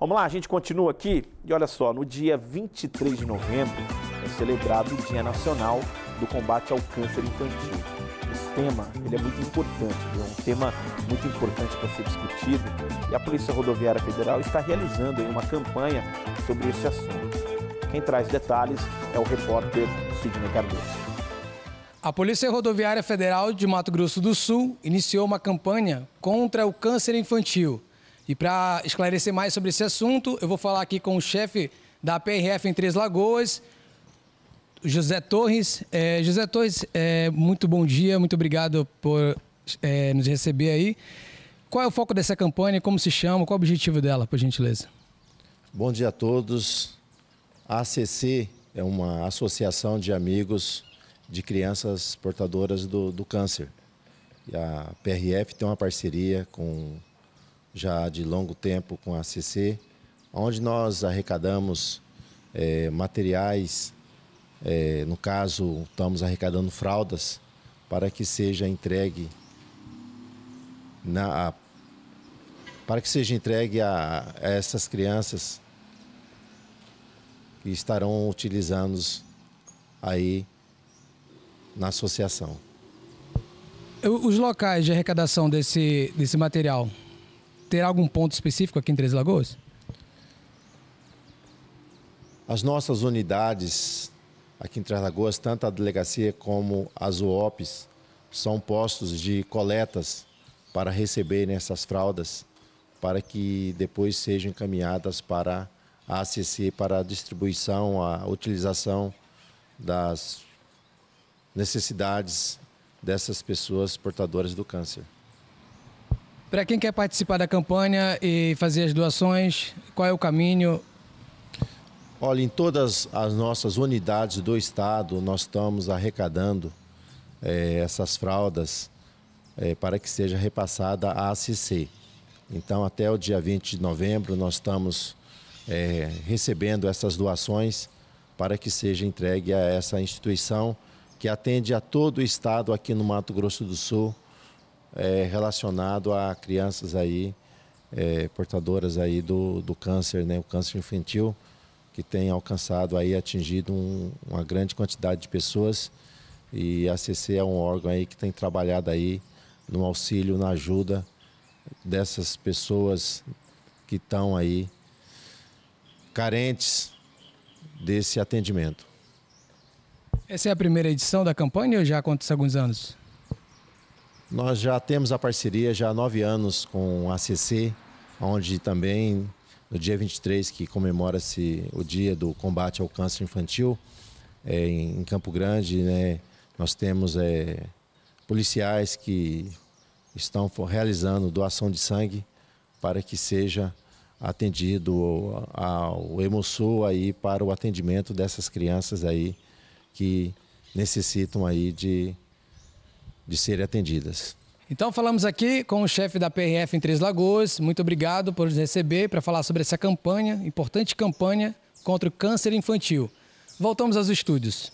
Vamos lá, a gente continua aqui e olha só, no dia 23 de novembro é celebrado o Dia Nacional do Combate ao Câncer Infantil. Esse tema ele é muito importante, é um tema muito importante para ser discutido e a Polícia Rodoviária Federal está realizando uma campanha sobre esse assunto. Quem traz detalhes é o repórter Sidney Cardoso. A Polícia Rodoviária Federal de Mato Grosso do Sul iniciou uma campanha contra o câncer infantil. E para esclarecer mais sobre esse assunto, eu vou falar aqui com o chefe da PRF em Três Lagoas, José Torres. É, José Torres, é, muito bom dia, muito obrigado por é, nos receber aí. Qual é o foco dessa campanha, como se chama, qual é o objetivo dela, por gentileza? Bom dia a todos. A ACC é uma associação de amigos de crianças portadoras do, do câncer. E a PRF tem uma parceria com já de longo tempo com a CC, onde nós arrecadamos é, materiais, é, no caso, estamos arrecadando fraldas para que seja entregue na, a, para que seja entregue a, a essas crianças que estarão utilizando aí na associação. Os locais de arrecadação desse, desse material, ter algum ponto específico aqui em Três Lagoas? As nossas unidades aqui em Três Lagoas, tanto a delegacia como as UOPs, são postos de coletas para receberem essas fraldas, para que depois sejam encaminhadas para a ACC, para a distribuição, a utilização das necessidades dessas pessoas portadoras do câncer. Para quem quer participar da campanha e fazer as doações, qual é o caminho? Olha, em todas as nossas unidades do Estado, nós estamos arrecadando é, essas fraldas é, para que seja repassada à ACC. Então, até o dia 20 de novembro, nós estamos é, recebendo essas doações para que seja entregue a essa instituição que atende a todo o Estado aqui no Mato Grosso do Sul é, relacionado a crianças aí é, portadoras aí do, do câncer, né? O câncer infantil que tem alcançado aí atingido um, uma grande quantidade de pessoas e a CC é um órgão aí que tem trabalhado aí no auxílio, na ajuda dessas pessoas que estão aí carentes desse atendimento. Essa é a primeira edição da campanha ou já acontece há alguns anos? Nós já temos a parceria já há nove anos com a ACC, onde também no dia 23, que comemora-se o dia do combate ao câncer infantil, é, em, Campo Grande, né, nós temos é, policiais que estão realizando doação de sangue para que seja atendido ao Hemosul aí para o atendimento dessas crianças aí que necessitam aí de de serem atendidas. Então falamos aqui com o chefe da PRF em Três Lagoas. Muito obrigado por nos receber para falar sobre essa campanha, importante campanha contra o câncer infantil. Voltamos aos estúdios.